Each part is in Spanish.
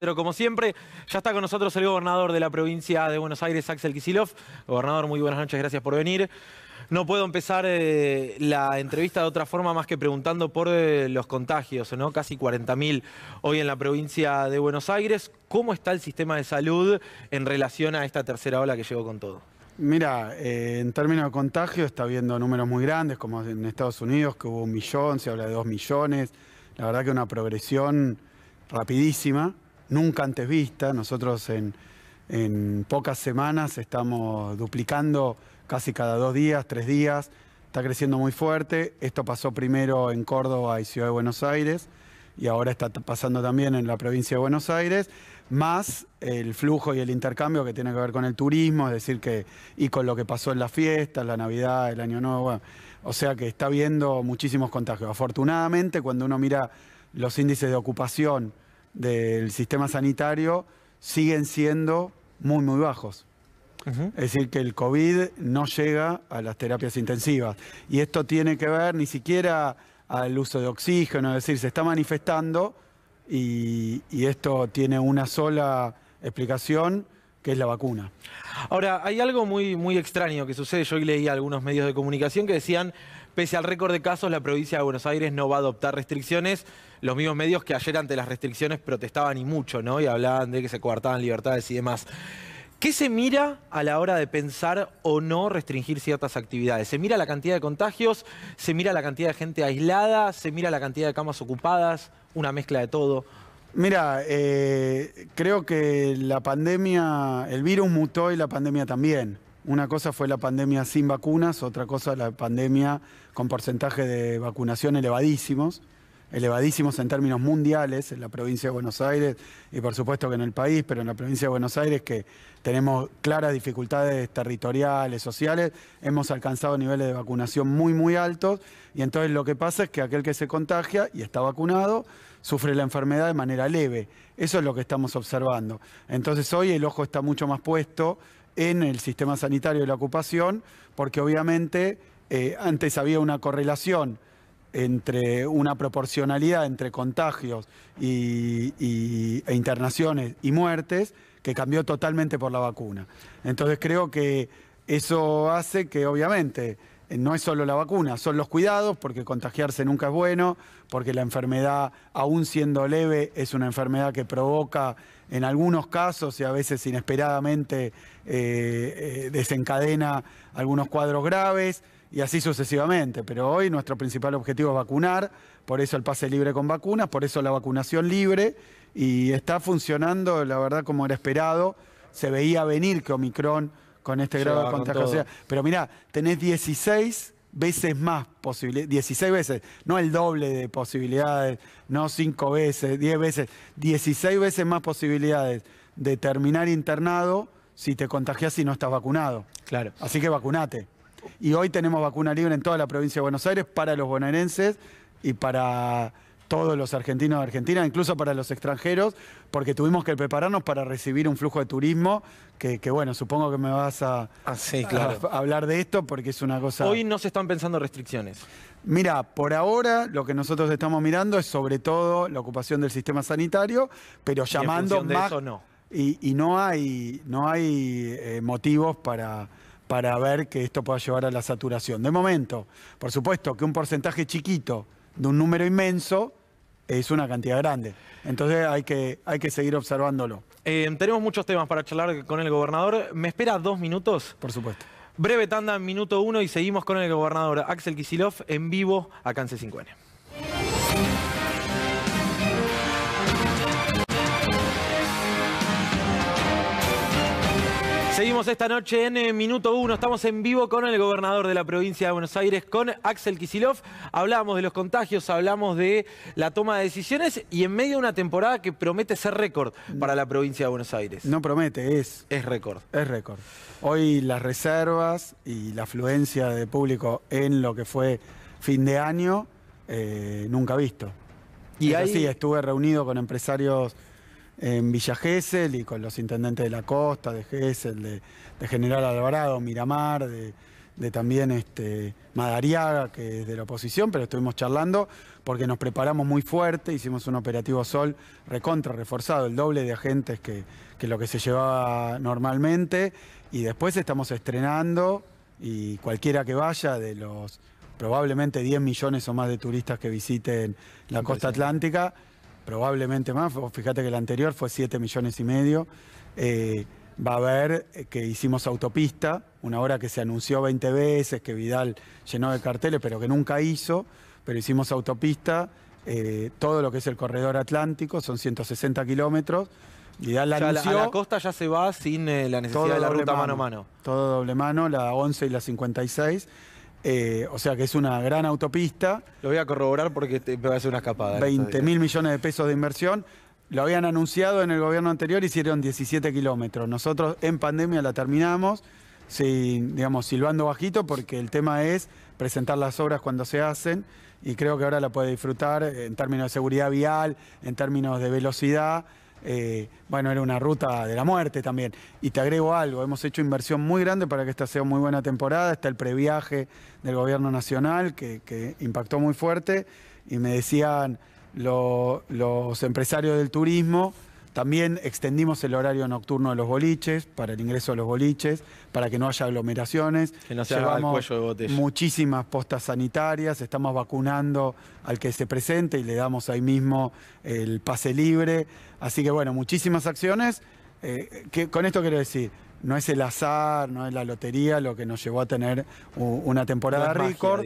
Pero como siempre, ya está con nosotros el gobernador de la provincia de Buenos Aires, Axel Kisilov. Gobernador, muy buenas noches, gracias por venir. No puedo empezar eh, la entrevista de otra forma más que preguntando por eh, los contagios, ¿no? Casi 40.000 hoy en la provincia de Buenos Aires. ¿Cómo está el sistema de salud en relación a esta tercera ola que llegó con todo? Mira, eh, en términos de contagio está viendo números muy grandes, como en Estados Unidos, que hubo un millón, se habla de dos millones. La verdad que una progresión rapidísima nunca antes vista. Nosotros en, pocas semanas estamos duplicando casi cada dos días, tres días. Está creciendo muy fuerte. Esto pasó primero en Córdoba y Ciudad de Buenos Aires y ahora está pasando también en la provincia de Buenos Aires, más el flujo y el intercambio que tiene que ver con el turismo, es decir, que y con lo que pasó en las fiestas, la Navidad, el Año Nuevo. o sea que está habiendo muchísimos contagios. Afortunadamente, cuando uno mira los índices de ocupación, del sistema sanitario siguen siendo muy, muy bajos. Es decir, que el COVID no llega a las terapias intensivas. Y esto tiene que ver ni siquiera al uso de oxígeno, es decir, se está manifestando y, esto tiene una sola explicación, que es la vacuna. Ahora, hay algo muy, muy extraño que sucede. Yo hoy leí algunos medios de comunicación que decían, Pese al récord de casos, la provincia de Buenos Aires no va a adoptar restricciones. Los mismos medios que ayer ante las restricciones protestaban y mucho, ¿no? Y hablaban de que se coartaban libertades y demás. ¿Qué se mira a la hora de pensar o no restringir ciertas actividades? ¿Se mira la cantidad de contagios? ¿Se mira la cantidad de gente aislada? ¿Se mira la cantidad de camas ocupadas? ¿Una mezcla de todo? Mira, eh, creo que la pandemia, el virus mutó y la pandemia también. Una cosa fue la pandemia sin vacunas, otra cosa la pandemia con porcentaje de vacunación elevadísimos, elevadísimos en términos mundiales en la provincia de Buenos Aires y por supuesto que en el país, pero en la provincia de Buenos Aires que tenemos claras dificultades territoriales, sociales, hemos alcanzado niveles de vacunación muy, muy altos y entonces lo que pasa es que aquel que se contagia y está vacunado sufre la enfermedad de manera leve. Eso es lo que estamos observando. Entonces hoy el ojo está mucho más puesto en el sistema sanitario y la ocupación porque obviamente eh, antes había una correlación entre una proporcionalidad entre contagios y, e internaciones y muertes que cambió totalmente por la vacuna. Entonces creo que eso hace que obviamente eh, no es solo la vacuna, son los cuidados, porque contagiarse nunca es bueno, porque la enfermedad, aún siendo leve, es una enfermedad que provoca en algunos casos y a veces inesperadamente eh, desencadena algunos cuadros graves y así sucesivamente. Pero hoy nuestro principal objetivo es vacunar, por eso el pase libre con vacunas, por eso la vacunación libre, y está funcionando, la verdad, como era esperado. Se veía venir que Omicron con este grado de contagiosidad. Pero mirá, tenés 16 veces más posibilidades, 16 veces, no el doble de posibilidades, no 5 veces, 10 veces, 16 veces más posibilidades de terminar internado si te contagias y no estás vacunado. Claro. Así que vacunate. Y hoy tenemos vacuna libre en toda la provincia de Buenos Aires para los bonaerenses y para todos los argentinos de Argentina, incluso para los extranjeros, porque tuvimos que prepararnos para recibir un flujo de turismo, que, bueno, supongo que me vas ah, a, hablar de esto porque es una cosa... Hoy no se están pensando restricciones. Mira, por ahora lo que nosotros estamos mirando es sobre todo la ocupación del sistema sanitario, pero llamando y más... o no. Y, no hay, no hay eh, motivos para para ver que esto pueda llevar a la saturación. De momento, por supuesto que un porcentaje chiquito de un número inmenso es una cantidad grande. Entonces hay que, hay que seguir observándolo. Em, tenemos muchos temas para charlar con el gobernador. ¿Me espera dos minutos? Por supuesto. Breve tanda, minuto uno y seguimos con el gobernador Axel Kisilov en vivo a c 5N. Seguimos esta noche en eh, Minuto 1, estamos en vivo con el gobernador de la provincia de Buenos Aires, con Axel Kisilov. Hablamos de los contagios, hablamos de la toma de decisiones y en medio de una temporada que promete ser récord para la provincia de Buenos Aires. No promete, es. Es récord. Es récord. Hoy las reservas y la afluencia de público en lo que fue fin de año, eh, nunca visto. Y ahí... sí, estuve reunido con empresarios en Villa Gesell y con los intendentes de la costa, de Gesell, de, General Alvarado, Miramar, de, también este, Madariaga, que es de la oposición, pero estuvimos charlando porque nos preparamos muy fuerte, hicimos un operativo Sol recontra, reforzado, el doble de agentes que, que lo que se llevaba normalmente, y después estamos estrenando y cualquiera que vaya de los probablemente 10 millones o más de turistas que visiten la costa atlántica, probablemente más, fíjate que el anterior fue 7 millones y medio. Eh, va a haber eh, que hicimos autopista, una hora que se anunció 20 veces, que Vidal llenó de carteles, pero que nunca hizo, pero hicimos autopista, eh, todo lo que es el corredor atlántico, son 160 kilómetros. Vidal la la, costa ya se va sin la necesidad de la ruta mano a mano. Todo doble mano, la 11 y la 56. Eh, o sea que es una gran autopista. Lo voy a corroborar porque me va a hacer una escapada. 20 eh, mil millones de pesos de inversión. Lo habían anunciado en el gobierno anterior, hicieron 17 kilómetros. Nosotros en pandemia la terminamos, digamos, silbando bajito, porque el tema es presentar las obras cuando se hacen y creo que ahora la puede disfrutar en términos de seguridad vial, en términos de velocidad. Eh, bueno, era una ruta de la muerte también. Y te agrego algo, hemos hecho inversión muy grande para que esta sea muy buena temporada. Está el previaje del gobierno nacional que, impactó muy fuerte. Y me decían los empresarios del turismo también extendimos el horario nocturno de los boliches, para el ingreso a los boliches, para que no haya aglomeraciones. Llevamos muchísimas postas sanitarias, estamos vacunando al que se presente y le damos ahí mismo el pase libre. Así que bueno, muchísimas acciones. Eh, con esto quiero decir, no es el azar, no es la lotería lo que nos llevó a tener una temporada récord.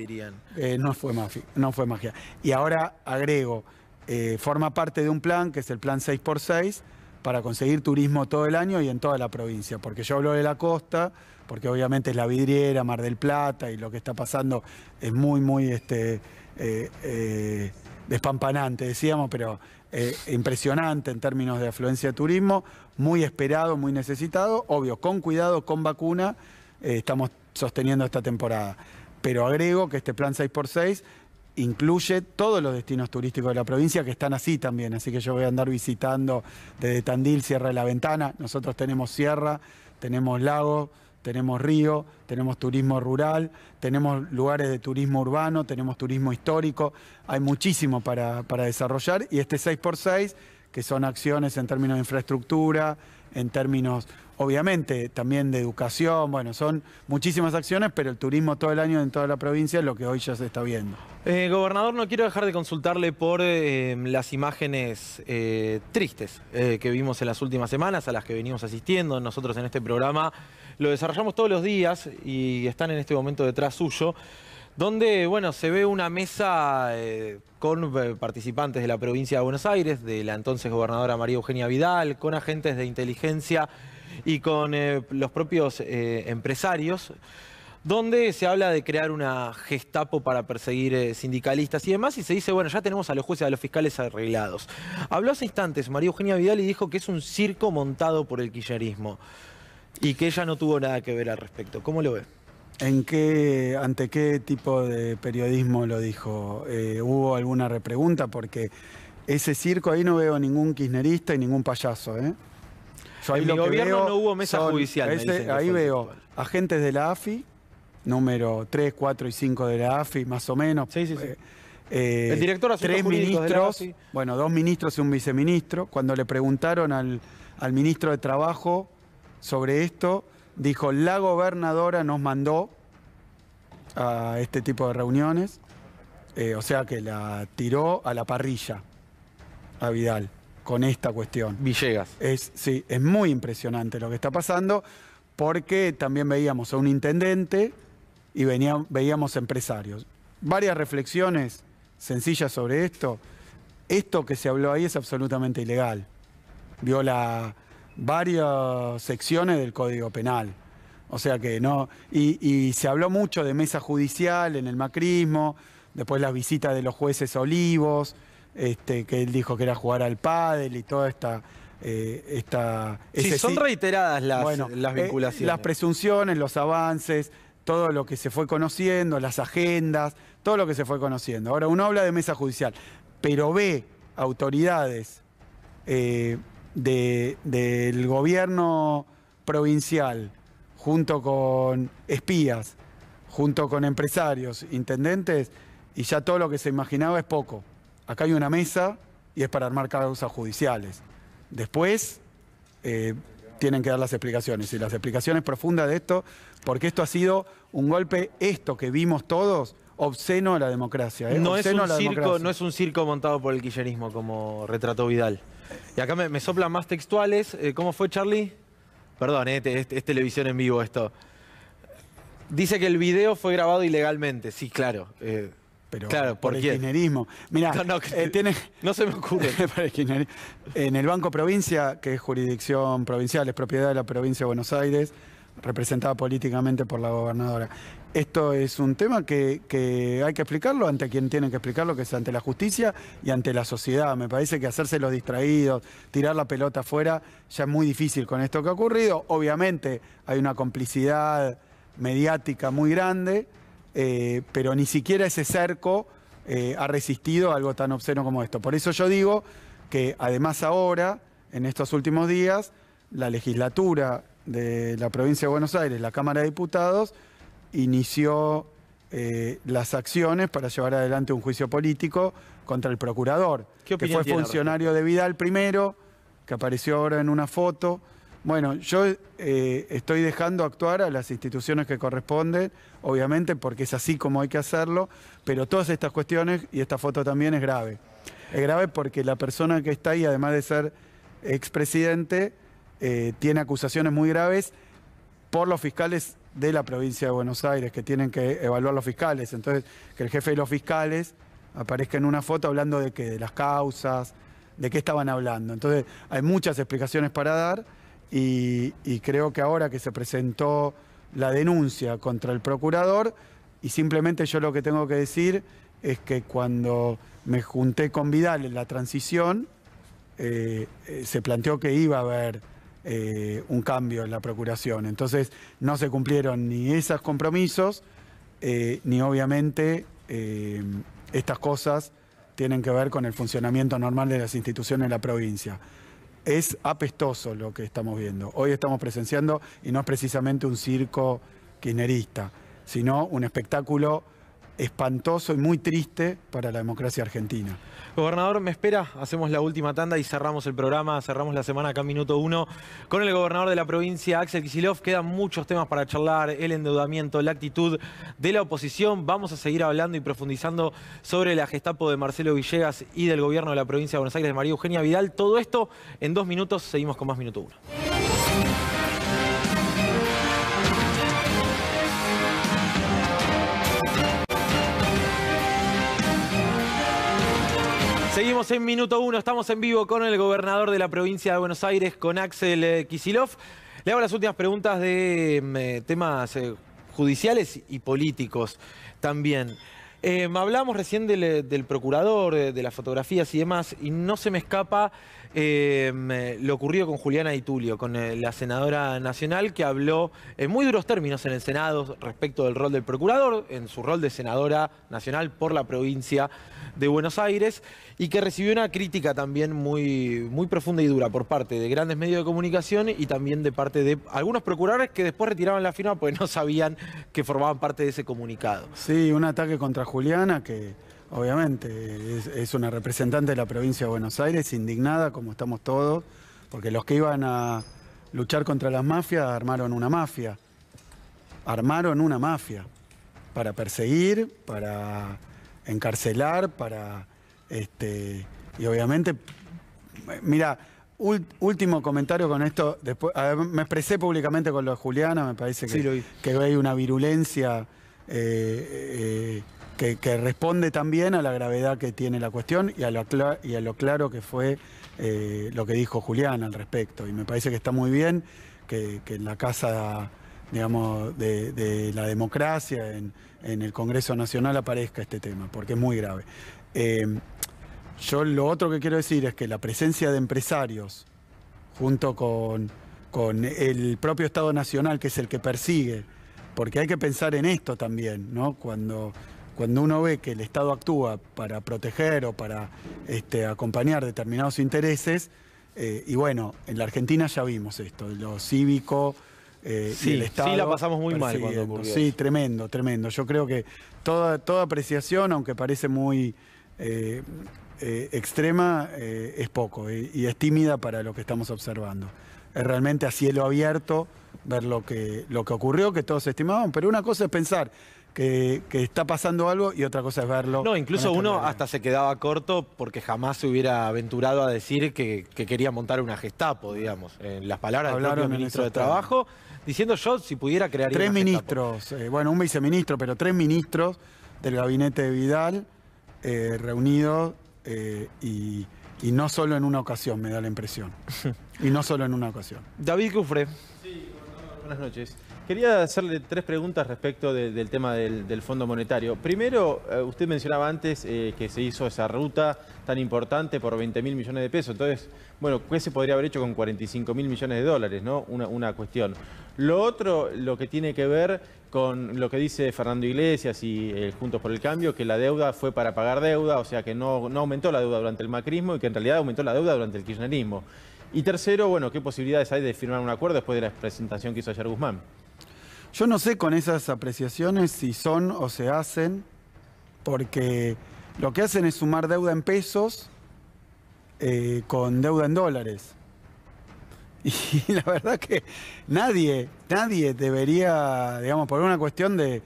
Eh, no fue magia, no fue magia. Y ahora agrego, eh, forma parte de un plan que es el plan 6x6 para conseguir turismo todo el año y en toda la provincia, porque yo hablo de la costa, porque obviamente es la vidriera, Mar del Plata y lo que está pasando es muy, muy este, eh, eh, despampanante, decíamos, pero impresionante en términos de afluencia de turismo, muy esperado, muy necesitado, obvio, con cuidado, con vacuna, estamos sosteniendo esta temporada. Pero agrego que este plan 6x6 incluye todos los destinos turísticos de la provincia que están así también, así que yo voy a andar visitando desde Tandil, Sierra de la Ventana, nosotros tenemos sierra, tenemos lago, tenemos río, tenemos turismo rural, tenemos lugares de turismo urbano, tenemos turismo histórico, hay muchísimo para, para desarrollar y este 6x6, que son acciones en términos de infraestructura, en términos obviamente también de educación, bueno, son muchísimas acciones, pero el turismo todo el año en toda la provincia es lo que hoy ya se está viendo. Eh, gobernador, no quiero dejar de consultarle por eh, las imágenes eh, tristes que vimos en las últimas semanas, a las que venimos asistiendo nosotros en este programa. Lo desarrollamos todos los días y están en este momento detrás suyo donde bueno, se ve una mesa con participantes de la provincia de Buenos Aires, de la entonces gobernadora María Eugenia Vidal, con agentes de inteligencia y con eh, los propios eh, empresarios, donde se habla de crear una gestapo para perseguir eh, sindicalistas y demás, y se dice, bueno, ya tenemos a los jueces, a los fiscales arreglados. Habló hace instantes María Eugenia Vidal y dijo que es un circo montado por el kirchnerismo... y que ella no tuvo nada que ver al respecto. ¿Cómo lo ve? ante qué tipo de periodismo lo dijo? ¿Hubo alguna repregunta? Porque ese circo ahí no veo ningún kirchnerista y ningún payaso, ¿eh? en mi gobierno no hubo mesa judicial. Este, ahí veo agentes de la AFI, número 3, 4 y 5 de la AFI, más o menos. Sí, sí, sí. Eh, eh, el director de tres ministros, bueno, dos ministros y un viceministro. Cuando le preguntaron al, ministro de Trabajo sobre esto, dijo, la gobernadora nos mandó a este tipo de reuniones, eh, o sea que la tiró a la parrilla a Vidal con esta cuestión. Villegas. sí, es muy impresionante lo que está pasando porque también veíamos a un intendente y venía, veíamos empresarios. Varias reflexiones sencillas sobre esto. Esto que se habló ahí es absolutamente ilegal. Viola varias secciones del Código Penal. O sea que no. Y, y, se habló mucho de mesa judicial en el macrismo, después las visitas de los jueces olivos, este, que él dijo que era jugar al pádel y toda esta... Eh, esta sí, son reiteradas las, las eh, vinculaciones. las presunciones, los avances, todo lo que se fue conociendo, las agendas, todo lo que se fue conociendo. Ahora, uno habla de mesa judicial, pero ve autoridades eh, del gobierno provincial junto con espías, junto con empresarios, intendentes, y ya todo lo que se imaginaba es poco acá hay una mesa y es para armar causas judiciales. Después eh, tienen que dar las explicaciones y las explicaciones profundas de esto, porque esto ha sido un golpe, esto que vimos todos, obsceno a la democracia. ¿eh? No, es un circo, montado por el kirchnerismo, como retrató Vidal. Y acá me, soplan más textuales. Eh, ¿Cómo fue, Charlie? Perdón, es, televisión en vivo esto. Dice que el video fue grabado ilegalmente. Sí, claro pero por, el Mirá, eh, no, se me ocurre. en el Banco Provincia, que es jurisdicción provincial, es propiedad de la provincia de Buenos Aires, representada políticamente por la gobernadora. Esto es un tema que, que, hay que explicarlo ante quien tiene que explicarlo, que es ante la justicia y ante la sociedad. Me parece que hacerse los distraídos, tirar la pelota afuera, ya es muy difícil con esto que ha ocurrido. Obviamente hay una complicidad mediática muy grande eh, pero ni siquiera ese cerco eh, ha resistido algo tan obsceno como esto. Por eso yo digo que además ahora, en estos últimos días, la legislatura de la provincia de Buenos Aires, la Cámara de Diputados, inició eh, las acciones para llevar adelante un juicio político contra el procurador, que fue funcionario de Vidal primero, que apareció ahora en una foto. Bueno, yo eh, estoy dejando actuar a las instituciones que corresponden, obviamente, porque es así como hay que hacerlo, pero todas estas cuestiones, y esta foto también es grave. Es grave porque la persona que está ahí, además de ser expresidente, eh, tiene acusaciones muy graves por los fiscales de la provincia de Buenos Aires, que tienen que evaluar los fiscales. Entonces, que el jefe de los fiscales aparezca en una foto hablando de que de las causas, de qué estaban hablando. Entonces, hay muchas explicaciones para dar y, creo que ahora que se presentó la denuncia contra el procurador, y simplemente yo lo que tengo que decir es que cuando me junté con Vidal en la transición, eh, eh, se planteó que iba a haber eh, un cambio en la procuración. Entonces no se cumplieron ni esos compromisos, ni obviamente estas cosas tienen que ver con el funcionamiento normal de las instituciones en la provincia es apestoso lo que estamos viendo. Hoy estamos presenciando, y no es precisamente un circo quinerista, sino un espectáculo espantoso y muy triste para la democracia argentina. Gobernador, me espera, hacemos la última tanda y cerramos el programa, cerramos la semana acá Minuto uno con el gobernador de la provincia, Axel Kisilov. Quedan muchos temas para charlar, el endeudamiento, la actitud de la oposición. Vamos a seguir hablando y profundizando sobre la Gestapo de Marcelo Villegas y del gobierno de la provincia de Buenos Aires de María Eugenia Vidal. Todo esto en dos minutos, seguimos con más Minuto uno. Seguimos en minuto uno, estamos en vivo con el gobernador de la provincia de Buenos Aires, con Axel eh, Kisilov. Le hago las últimas preguntas de mm, eh, temas eh, judiciales y políticos también. Eh, hablábamos hablamos recién del, eh, procurador, eh, de, las fotografías y demás, y no se me escapa lo ocurrido con Juliana Itulio, con la senadora nacional, que habló en muy duros términos en el Senado respecto del rol del procurador, en su rol de senadora nacional por la provincia de Buenos Aires, y que recibió una crítica también muy, muy profunda y dura por parte de grandes medios de comunicación y también de parte de algunos procuradores que después retiraban la firma porque no sabían que formaban parte de ese comunicado. Sí, un ataque contra Juliana, que obviamente es, una representante de la provincia de Buenos Aires, indignada como estamos todos, porque los que iban a luchar contra las mafias armaron una mafia. Armaron una mafia para perseguir, para encarcelar, para... Este, y obviamente, mira, último comentario con esto. Después, me expresé públicamente con lo de Juliana, me parece que, hay una virulencia eh, eh, que, responde también a la gravedad que tiene la cuestión y a lo, y a lo claro que fue eh, lo que dijo Julián al respecto. Y me parece que está muy bien que, en la casa digamos, de, la democracia, en, el Congreso Nacional aparezca este tema, porque es muy grave. Eh, yo lo otro que quiero decir es que la presencia de empresarios junto con, con el propio Estado Nacional, que es el que persigue, porque hay que pensar en esto también, ¿no? Cuando cuando uno ve que el Estado actúa para proteger o para este, acompañar determinados intereses, eh, y bueno, en la Argentina ya vimos esto, lo cívico eh, el Estado. Sí, la pasamos muy mal cuando ocurrió. Sí, tremendo, tremendo. Yo creo que toda, apreciación, aunque parece muy eh, extrema, es poco y es tímida para lo que estamos observando. Es realmente a cielo abierto ver lo que, lo que ocurrió, que todos estimaban, pero una cosa es pensar que, está pasando algo y otra cosa es verlo. No, incluso este uno hasta se quedaba corto porque jamás se hubiera aventurado a decir que, quería montar una Gestapo, digamos. En las palabras del propio ministro de Trabajo, diciendo yo si pudiera crear Tres ministros, eh, bueno, un viceministro, pero tres ministros del gabinete de Vidal eh, reunidos eh, y, no solo en una ocasión, me da la impresión. y no solo en una ocasión. David Cufre. Sí, buenas noches. Quería hacerle tres preguntas respecto del tema del, Fondo Monetario. Primero, eh, usted mencionaba antes eh, que se hizo esa ruta tan importante por 20 mil millones de pesos. Entonces, bueno, ¿qué se podría haber hecho con 45 mil millones de dólares? ¿no? Una, cuestión. Lo otro, lo que tiene que ver con lo que dice Fernando Iglesias y eh, Juntos por el Cambio, que la deuda fue para pagar deuda, o sea que no, no aumentó la deuda durante el macrismo y que en realidad aumentó la deuda durante el kirchnerismo. Y tercero, bueno, ¿qué posibilidades hay de firmar un acuerdo después de la presentación que hizo ayer Guzmán? Yo no sé con esas apreciaciones si son o se hacen, porque lo que hacen es sumar deuda en pesos eh, con deuda en dólares. Y la verdad que nadie, nadie debería, digamos, por una cuestión de,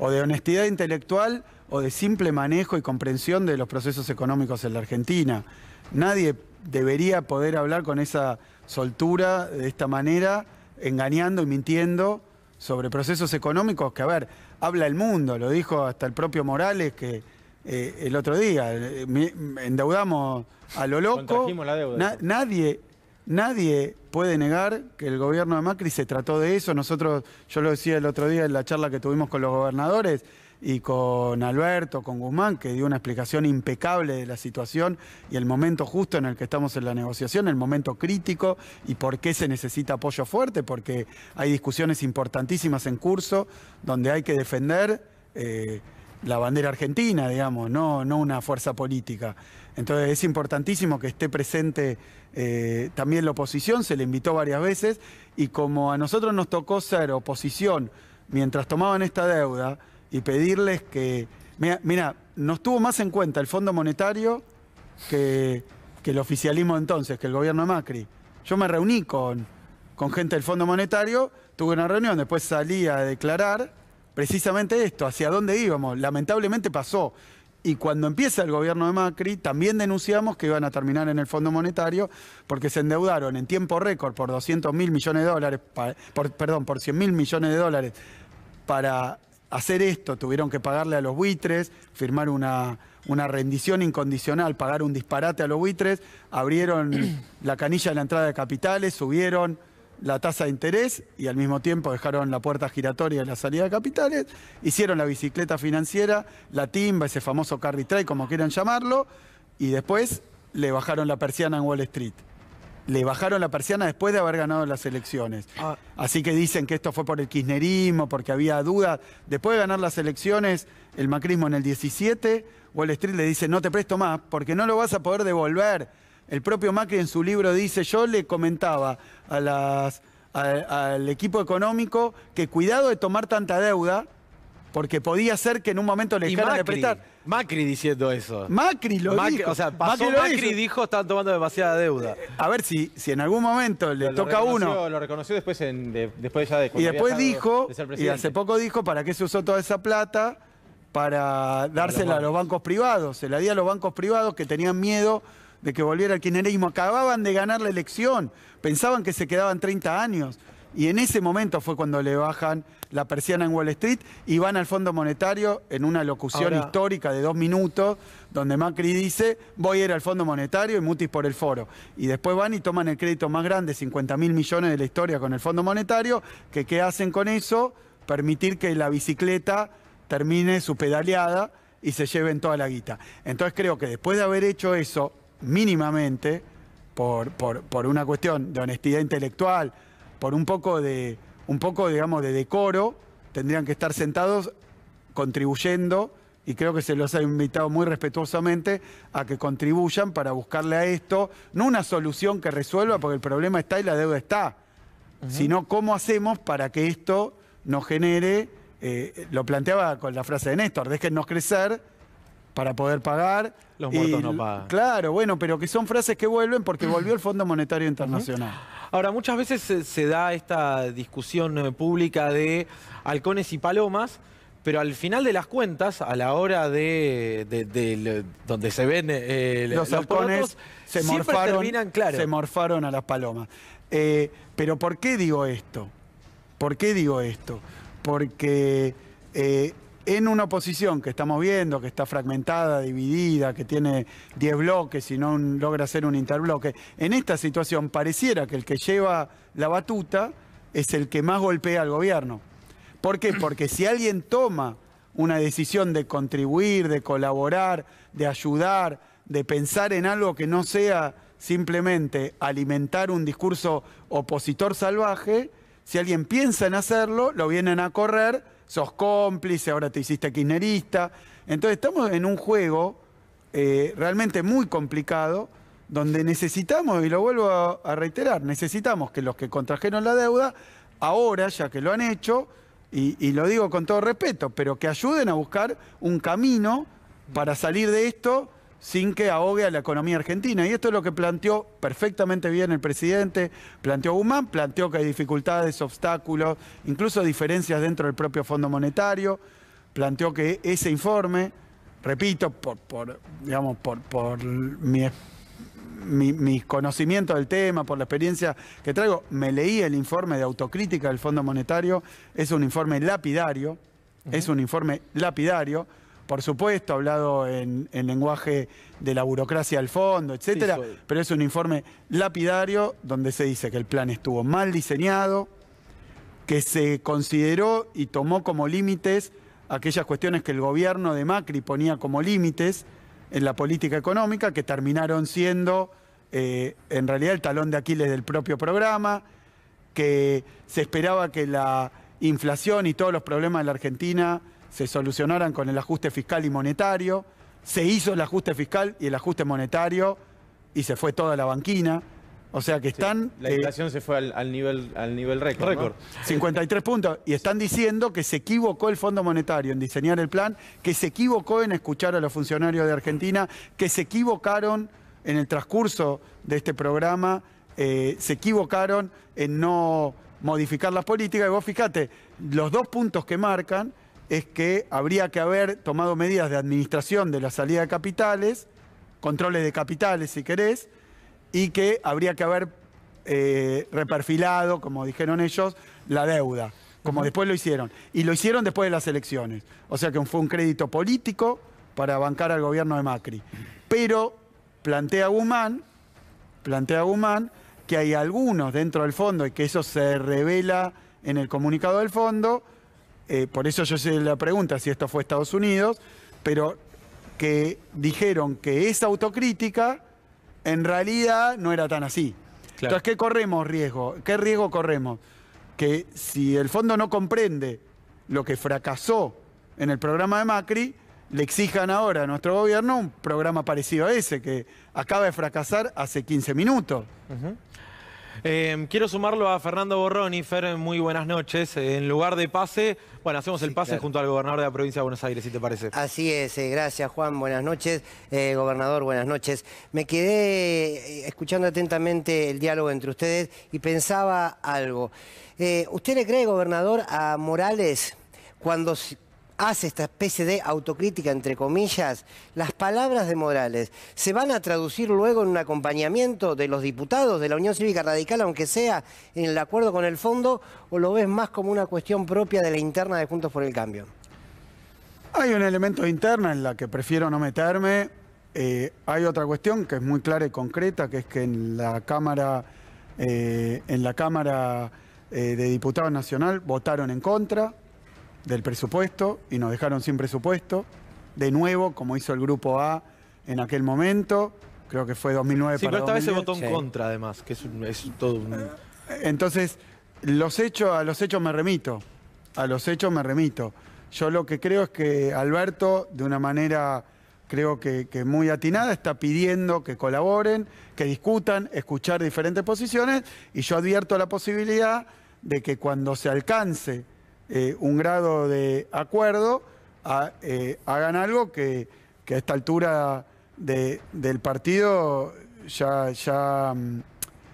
o de honestidad intelectual o de simple manejo y comprensión de los procesos económicos en la Argentina. Nadie debería poder hablar con esa soltura, de esta manera, engañando y mintiendo sobre procesos económicos que, a ver, habla el mundo, lo dijo hasta el propio Morales que eh, el otro día, eh, endeudamos a lo loco. nadie, nadie puede negar que el gobierno de Macri se trató de eso. Nosotros, yo lo decía el otro día en la charla que tuvimos con los gobernadores, y con Alberto, con Guzmán, que dio una explicación impecable de la situación y el momento justo en el que estamos en la negociación, el momento crítico y por qué se necesita apoyo fuerte, porque hay discusiones importantísimas en curso donde hay que defender eh, la bandera argentina, digamos, no, una fuerza política. Entonces es importantísimo que esté presente eh, también la oposición, se le invitó varias veces y como a nosotros nos tocó ser oposición mientras tomaban esta deuda, y pedirles que... Mira, nos tuvo más en cuenta el Fondo Monetario que, que el oficialismo entonces, que el gobierno de Macri. Yo me reuní con, con gente del Fondo Monetario, tuve una reunión, después salí a declarar precisamente esto, hacia dónde íbamos. Lamentablemente pasó. Y cuando empieza el gobierno de Macri, también denunciamos que iban a terminar en el Fondo Monetario porque se endeudaron en tiempo récord por 200 mil millones de dólares, perdón, por 100 mil millones de dólares para hacer esto, tuvieron que pagarle a los buitres, firmar una, una rendición incondicional, pagar un disparate a los buitres, abrieron la canilla de la entrada de capitales, subieron la tasa de interés y al mismo tiempo dejaron la puerta giratoria de la salida de capitales, hicieron la bicicleta financiera, la timba, ese famoso carry trade, como quieran llamarlo, y después le bajaron la persiana en Wall Street le bajaron la persiana después de haber ganado las elecciones. Ah. Así que dicen que esto fue por el kirchnerismo, porque había dudas. Después de ganar las elecciones, el macrismo en el 17, Wall Street le dice, no te presto más, porque no lo vas a poder devolver. El propio Macri en su libro dice, yo le comentaba al equipo económico que cuidado de tomar tanta deuda, porque podía ser que en un momento le dejaran de prestar. Macri diciendo eso. Macri lo dijo. O sea, Macri, dijo, están tomando demasiada deuda. A ver si, si en algún momento le toca a uno. Lo reconoció después, en, de, después ya Y después dijo, y hace poco dijo, ¿para qué se usó toda esa plata? Para dársela a los bancos privados. Se la di a los bancos privados que tenían miedo de que volviera el kirchnerismo. Acababan de ganar la elección, pensaban que se quedaban 30 años y en ese momento fue cuando le bajan la persiana en Wall Street y van al Fondo Monetario en una locución histórica de dos minutos donde Macri dice voy a ir al Fondo Monetario y mutis por el foro. Y después van y toman el crédito más grande, 50 mil millones de la historia con el Fondo Monetario, que qué hacen con eso? Permitir que la bicicleta termine su pedaleada y se lleven toda la guita. Entonces creo que después de haber hecho eso mínimamente, por, por una cuestión de honestidad intelectual, por un poco de, un poco, digamos, de decoro, tendrían que estar sentados contribuyendo y creo que se los ha invitado muy respetuosamente a que contribuyan para buscarle a esto, no una solución que resuelva, porque el problema está y la deuda está, sino cómo hacemos para que esto nos genere, eh, lo planteaba con la frase de Néstor, déjennos crecer, para poder pagar. Los muertos no pagan. Claro, bueno, pero que son frases que vuelven porque volvió el Fondo Monetario Internacional. Ahora, muchas veces se, da esta discusión eh, pública de halcones y palomas, pero al final de las cuentas, a la hora de, donde se ven eh, los, halcones, se morfaron, claro. se morfaron a las palomas. Eh, pero ¿por qué digo esto? ¿Por qué digo esto? Porque en una oposición que estamos viendo, que está fragmentada, dividida, que tiene 10 bloques y no logra hacer un interbloque, en esta situación pareciera que el que lleva la batuta es el que más golpea al gobierno. ¿Por qué? Porque si alguien toma una decisión de contribuir, de colaborar, de ayudar, de pensar en algo que no sea simplemente alimentar un discurso opositor salvaje, si alguien piensa en hacerlo, lo vienen a correr sos cómplice, ahora te hiciste kirchnerista. Entonces estamos en un juego eh, realmente muy complicado donde necesitamos, y lo vuelvo a, reiterar, necesitamos que los que contrajeron la deuda, ahora, ya que lo han hecho, y lo digo con todo respeto, pero que ayuden a buscar un camino para salir de esto sin que ahogue a la economía argentina. Y esto es lo que planteó perfectamente bien el presidente, planteó Guzmán, planteó que hay dificultades, obstáculos, incluso diferencias dentro del propio Fondo Monetario, planteó que ese informe, repito, por, por digamos, por, mi, mis conocimientos del tema, por la experiencia que traigo, me leí el informe de autocrítica del Fondo Monetario, es un informe lapidario, es un informe lapidario, por supuesto, hablado en, lenguaje de la burocracia al fondo, etcétera, pero es un informe lapidario donde se dice que el plan estuvo mal diseñado, que se consideró y tomó como límites aquellas cuestiones que el gobierno de Macri ponía como límites en la política económica, que terminaron siendo eh, en realidad el talón de Aquiles del propio programa, que se esperaba que la inflación y todos los problemas de la Argentina se solucionaran con el ajuste fiscal y monetario, se hizo el ajuste fiscal y el ajuste monetario y se fue toda la banquina. O sea que están... la eh, inflación se fue al, nivel al nivel récord. 53 puntos. Y están diciendo que se equivocó el Fondo Monetario en diseñar el plan, que se equivocó en escuchar a los funcionarios de Argentina, que se equivocaron en el transcurso de este programa, eh, se equivocaron en no modificar las políticas. Y vos fíjate, los dos puntos que marcan es que habría que haber tomado medidas de administración de la salida de capitales, controles de capitales si querés, y que habría que haber eh, reperfilado, como dijeron ellos, la deuda, como después lo hicieron. Y lo hicieron después de las elecciones. O sea que fue un crédito político para bancar al gobierno de Macri. Pero plantea Guzmán, plantea Guzmán que hay algunos dentro del fondo y que eso se revela en el comunicado del fondo, eh, por eso yo sé la pregunta si esto fue Estados Unidos, pero que dijeron que esa autocrítica en realidad no era tan así. Entonces, ¿qué corremos riesgo? ¿Qué riesgo corremos? Que si el fondo no comprende lo que fracasó en el programa de Macri, le exijan ahora a nuestro gobierno un programa parecido a ese, que acaba de fracasar hace 15 minutos. Em, quiero sumarlo a Fernando Borroni. Fer, muy buenas noches. En lugar de pase, bueno, hacemos el pase junto al gobernador de la provincia de Buenos Aires, si te parece. Así es, eh, gracias Juan, buenas noches. Eh, gobernador, buenas noches. Me quedé eh, escuchando atentamente el diálogo entre ustedes y pensaba algo. ¿Usted le cree, gobernador, a Morales cuando hace esta especie de autocrítica, entre comillas, las palabras de Morales se van a traducir luego en un acompañamiento de los diputados de la Unión Cívica Radical, aunque sea en el acuerdo con el fondo, o lo ves más como una cuestión propia de la interna de Juntos por el Cambio? Hay un elemento interno en la que prefiero no meterme. Eh, hay otra cuestión que es muy clara y concreta, que es que en la Cámara, eh, en la Cámara eh, de Diputados Nacional votaron en contra del presupuesto y nos dejaron sin presupuesto, de nuevo, como hizo el Grupo A en aquel momento, creo que fue 2009 sí, pero esta vez se votó en contra, además, que es, todo un... Eh, entonces, los hechos, a los hechos me remito, a los hechos me remito. Yo lo que creo es que Alberto, de una manera creo que, que, muy atinada, está pidiendo que colaboren, que discutan, escuchar diferentes posiciones y yo advierto la posibilidad de que cuando se alcance eh, un grado de acuerdo, eh, hagan algo que, que, a esta altura de, del partido ya, ya mm,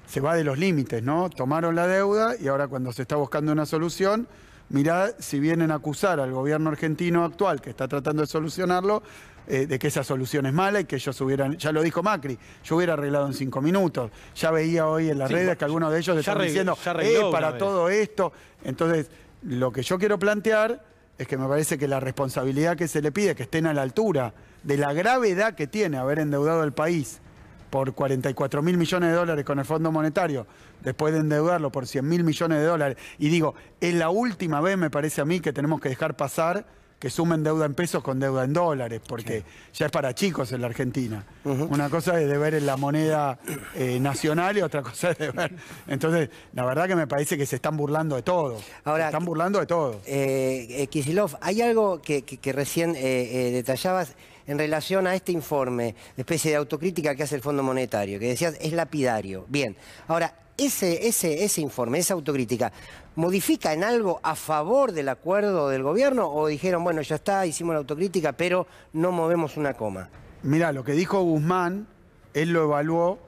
se va de los límites, ¿no? Tomaron la deuda y ahora cuando se está buscando una solución, mirá si vienen a acusar al gobierno argentino actual que está tratando de solucionarlo, eh, de que esa solución es mala y que ellos hubieran, ya lo dijo Macri, yo hubiera arreglado en cinco minutos. Ya veía hoy en las redes que algunos de ellos le están diciendo, eh, para todo esto. Entonces, lo que yo quiero plantear es que me parece que la responsabilidad que se le pide, que estén a la altura de la gravedad que tiene haber endeudado el país por 44 mil millones de dólares con el Fondo Monetario, después de endeudarlo por 100 mil millones de dólares, y digo, es la última vez, me parece a mí, que tenemos que dejar pasar que sumen deuda en pesos con deuda en dólares, porque ya es para chicos en la Argentina. Una cosa es de ver en la moneda eh, nacional y otra cosa es de ver... Entonces, la verdad que me parece que se están burlando de todo. Ahora, se están burlando de todo. Eh, eh hay algo que, recién eh, detallabas en relación a este informe, de especie de autocrítica que hace el Fondo Monetario, que decías es lapidario. Bien, ahora, ese, ese, informe, esa autocrítica, ¿modifica en algo a favor del acuerdo del gobierno o dijeron, bueno, ya está, hicimos la autocrítica, pero no movemos una coma? Mirá, lo que dijo Guzmán, él lo evaluó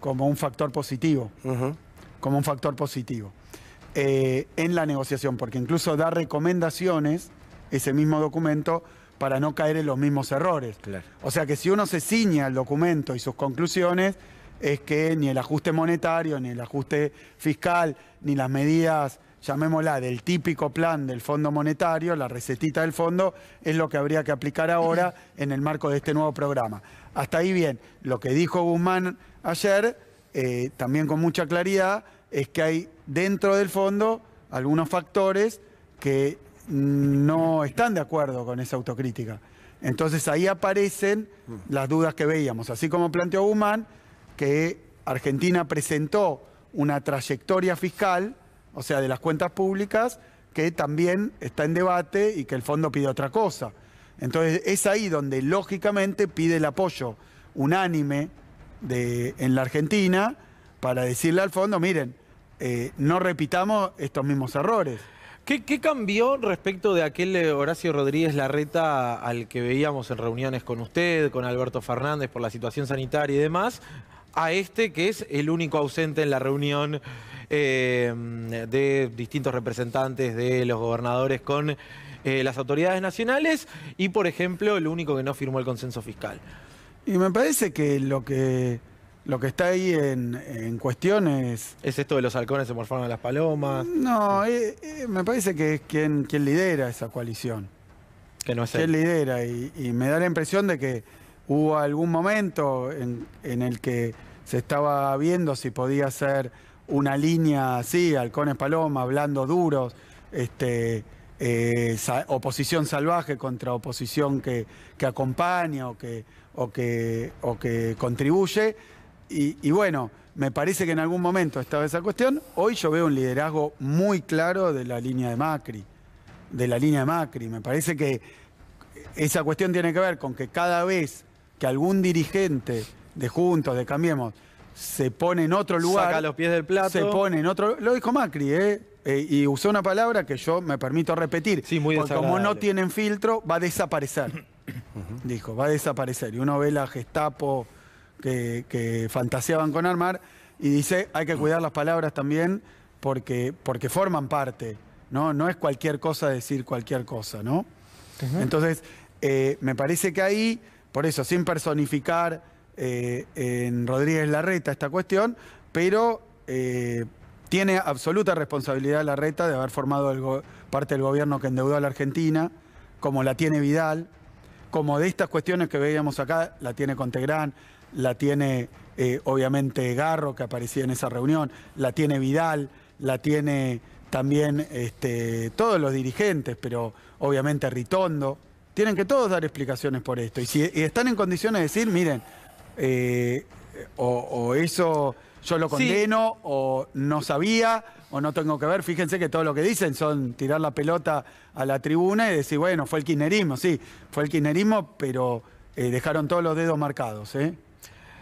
como un factor positivo, como un factor positivo eh, en la negociación, porque incluso da recomendaciones, ese mismo documento, para no caer en los mismos errores. O sea que si uno se ciña al documento y sus conclusiones, es que ni el ajuste monetario, ni el ajuste fiscal, ni las medidas, llamémosla, del típico plan del Fondo Monetario, la recetita del fondo, es lo que habría que aplicar ahora en el marco de este nuevo programa. Hasta ahí bien, lo que dijo Guzmán ayer, eh, también con mucha claridad, es que hay dentro del fondo algunos factores que no están de acuerdo con esa autocrítica. Entonces ahí aparecen mm. las dudas que veíamos. Así como planteó Guzmán, que Argentina presentó una trayectoria fiscal, o sea, de las cuentas públicas, que también está en debate y que el fondo pide otra cosa. Entonces es ahí donde lógicamente pide el apoyo unánime de, en la Argentina para decirle al fondo, miren, eh, no repitamos estos mismos errores. ¿Qué, ¿Qué, cambió respecto de aquel Horacio Rodríguez Larreta al que veíamos en reuniones con usted, con Alberto Fernández por la situación sanitaria y demás, a este que es el único ausente en la reunión eh, de distintos representantes de los gobernadores con eh, las autoridades nacionales y, por ejemplo, el único que no firmó el consenso fiscal. Y me parece que lo que, lo que está ahí en, en cuestión es... ¿Es esto de los halcones se morfaron a las palomas? No, eh, me parece que es quien, quien lidera esa coalición. Que no es lidera y me da la impresión de que Hubo algún momento en, el que se estaba viendo si podía ser una línea así, halcones paloma, hablando duros, este, eh, oposición salvaje contra oposición que, acompaña o que, contribuye. Y, y, bueno, me parece que en algún momento estaba esa cuestión. Hoy yo veo un liderazgo muy claro de la línea de Macri, de la línea de Macri. Me parece que esa cuestión tiene que ver con que cada vez que algún dirigente de Juntos, de Cambiemos, se pone en otro lugar. Saca los pies del plato. Se pone en otro. Lo dijo Macri, ¿eh? ¿eh? y usó una palabra que yo me permito repetir. Sí, muy porque como no tienen filtro, va a desaparecer. Dijo, va a desaparecer. Y uno ve la Gestapo que, fantaseaban con armar y dice, hay que cuidar las palabras también porque, porque forman parte. ¿no? no es cualquier cosa decir cualquier cosa, ¿no? Entonces, eh, me parece que ahí por eso, sin personificar eh, en Rodríguez Larreta esta cuestión, pero eh, tiene absoluta responsabilidad Larreta de haber formado parte del gobierno que endeudó a la Argentina, como la tiene Vidal, como de estas cuestiones que veíamos acá, la tiene Contegrán, la tiene eh, obviamente Garro, que aparecía en esa reunión, la tiene Vidal, la tiene también este, todos los dirigentes, pero obviamente Ritondo tienen que todos dar explicaciones por esto. Y si están en condiciones de decir, miren, eh, o, eso yo lo condeno, o no sabía, o no tengo que ver, fíjense que todo lo que dicen son tirar la pelota a la tribuna y decir, bueno, fue el kinerismo, sí, fue el kinerismo, pero eh, dejaron todos los dedos marcados, ¿eh?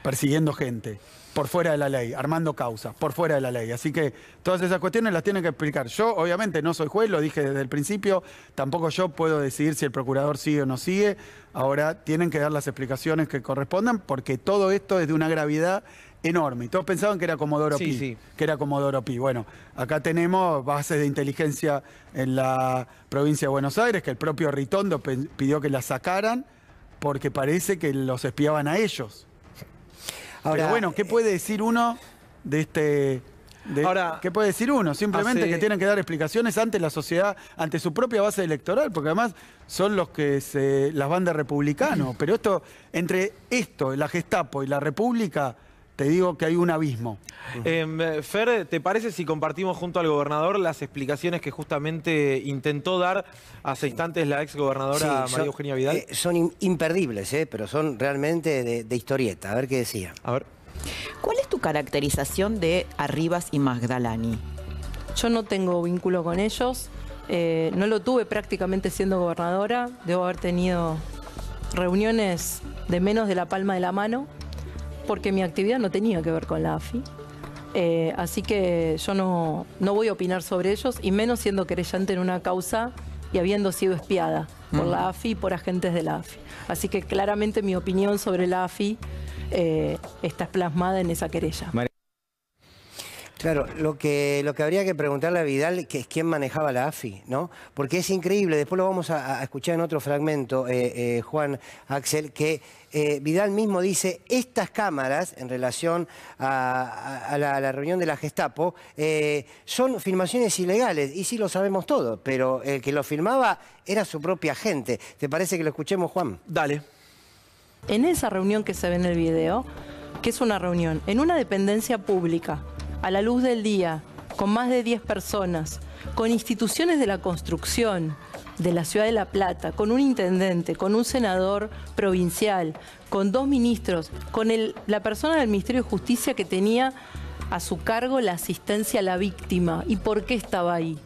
persiguiendo gente por fuera de la ley, armando causas, por fuera de la ley. Así que todas esas cuestiones las tienen que explicar. Yo, obviamente, no soy juez, lo dije desde el principio, tampoco yo puedo decidir si el procurador sigue o no sigue. Ahora tienen que dar las explicaciones que correspondan, porque todo esto es de una gravedad enorme. Y Todos pensaban que era Comodoro sí, Pi, que era Comodoro Pi. Bueno, acá tenemos bases de inteligencia en la provincia de Buenos Aires, que el propio Ritondo pidió que la sacaran, porque parece que los espiaban a ellos. Ahora, Pero bueno, ¿qué puede eh, decir uno de este... De, Ahora, ¿Qué puede decir uno? Simplemente que tienen que dar explicaciones ante la sociedad, ante su propia base electoral, porque además son los que se, las de republicanos. Pero esto, entre esto, la Gestapo y la República, te digo que hay un abismo. Em, Fer, ¿te parece si compartimos junto al gobernador las explicaciones que justamente intentó dar hace instantes la ex gobernadora María Eugenia Vidal? Eh, son imperdibles, eh, pero son realmente de, historieta. A ver qué decía. A ver. ¿Cuál es tu caracterización de Arribas y Magdalani? Yo no tengo vínculo con ellos. Eh, no lo tuve prácticamente siendo gobernadora. Debo haber tenido reuniones de menos de la palma de la mano porque mi actividad no tenía que ver con la AFI. Eh, así que yo no, no voy a opinar sobre ellos, y menos siendo querellante en una causa y habiendo sido espiada por la AFI y por agentes de la AFI. Así que claramente mi opinión sobre la AFI eh, está plasmada en esa querella. Claro, lo que, lo que habría que preguntarle a Vidal que es quién manejaba la AFI, ¿no? Porque es increíble, después lo vamos a, escuchar en otro fragmento, eh, eh, Juan Axel, que eh, Vidal mismo dice, estas cámaras, en relación a, la, reunión de la Gestapo, son filmaciones ilegales, y sí lo sabemos todo, pero el que lo filmaba era su propia gente. ¿Te parece que lo escuchemos, Juan? Dale. En esa reunión que se ve en el video, que es una reunión, en una dependencia pública, a la luz del día, con más de 10 personas, con instituciones de la construcción de la ciudad de La Plata, con un intendente, con un senador provincial, con dos ministros, con la persona del Ministerio de Justicia que tenía a su cargo la asistencia a la víctima y por qué estaba ahí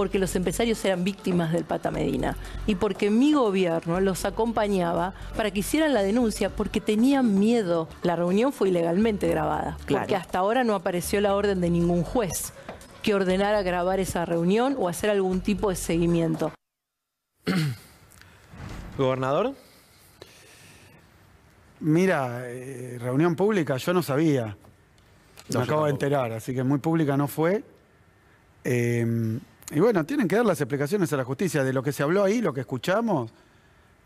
porque los empresarios eran víctimas del Pata Medina y porque mi gobierno los acompañaba para que hicieran la denuncia porque tenían miedo. La reunión fue ilegalmente grabada, claro. porque hasta ahora no apareció la orden de ningún juez que ordenara grabar esa reunión o hacer algún tipo de seguimiento. ¿Gobernador? Mira, eh, reunión pública, yo no sabía. Me acabo de enterar, así que muy pública no fue. Eh, y bueno, tienen que dar las explicaciones a la justicia. De lo que se habló ahí, lo que escuchamos,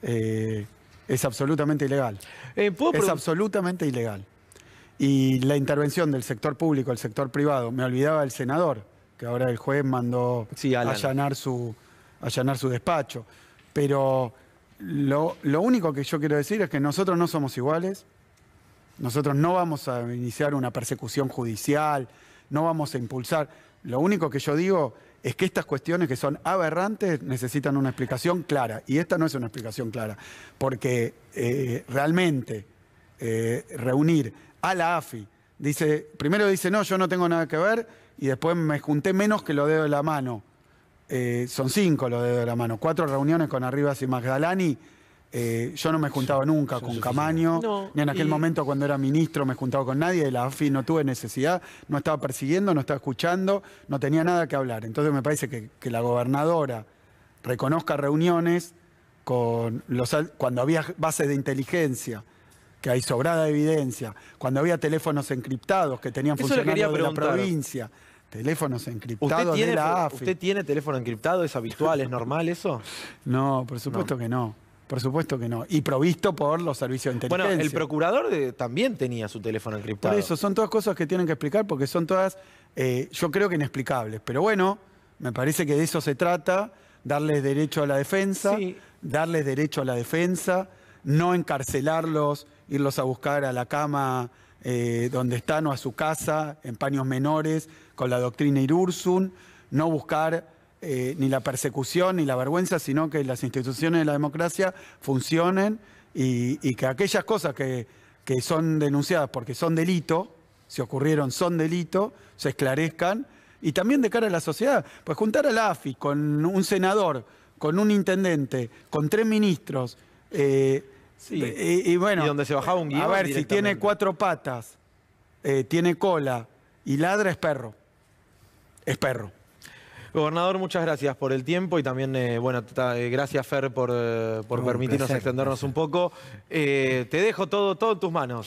eh, es absolutamente ilegal. Eh, es absolutamente ilegal. Y la intervención del sector público, el sector privado, me olvidaba el senador, que ahora el juez mandó allanar, su, allanar su despacho. Pero lo, lo único que yo quiero decir es que nosotros no somos iguales, nosotros no vamos a iniciar una persecución judicial, no vamos a impulsar. Lo único que yo digo es que estas cuestiones que son aberrantes necesitan una explicación clara. Y esta no es una explicación clara, porque eh, realmente eh, reunir a la AFI, dice, primero dice, no, yo no tengo nada que ver, y después me junté menos que lo dedo de la mano. Eh, son cinco los dedos de la mano, cuatro reuniones con Arribas y Magdalani eh, yo no me juntaba nunca con Camaño, ni en aquel momento cuando era ministro me juntaba con nadie, de la AFI no tuve necesidad, no estaba persiguiendo, no estaba escuchando, no tenía nada que hablar. Entonces me parece que, la gobernadora reconozca reuniones con cuando había bases de inteligencia que hay sobrada evidencia, cuando había teléfonos encriptados que tenían funcionarios de la provincia, Teléfonos encriptados ¿Usted tiene, de la AFI. ¿Usted tiene teléfono encriptado? ¿Es habitual? ¿Es normal eso? No, por supuesto que no. Por supuesto que no. Y provisto por los servicios de inteligencia. Bueno, el procurador también tenía su teléfono encriptado. Por eso, son todas cosas que tienen que explicar porque son todas, eh, yo creo que inexplicables. Pero bueno, me parece que de eso se trata, darles derecho a la defensa, darles derecho a la defensa, no encarcelarlos, irlos a buscar a la cama eh, donde están o a su casa, en paños menores, con la doctrina Irursun, no buscar eh, ni la persecución ni la vergüenza, sino que las instituciones de la democracia funcionen y, que aquellas cosas que, son denunciadas porque son delito, si ocurrieron son delito, se esclarezcan. Y también de cara a la sociedad, pues juntar a la AFI con un senador, con un intendente, con tres ministros, eh, sí. Eh, y, bueno, donde se un a ver, si tiene cuatro patas, tiene cola y ladra es perro, es perro. Gobernador, muchas gracias por el tiempo y también, eh, bueno, eh, gracias Fer por, eh, permitirnos extendernos un poco. te dejo todo, todo en tus manos.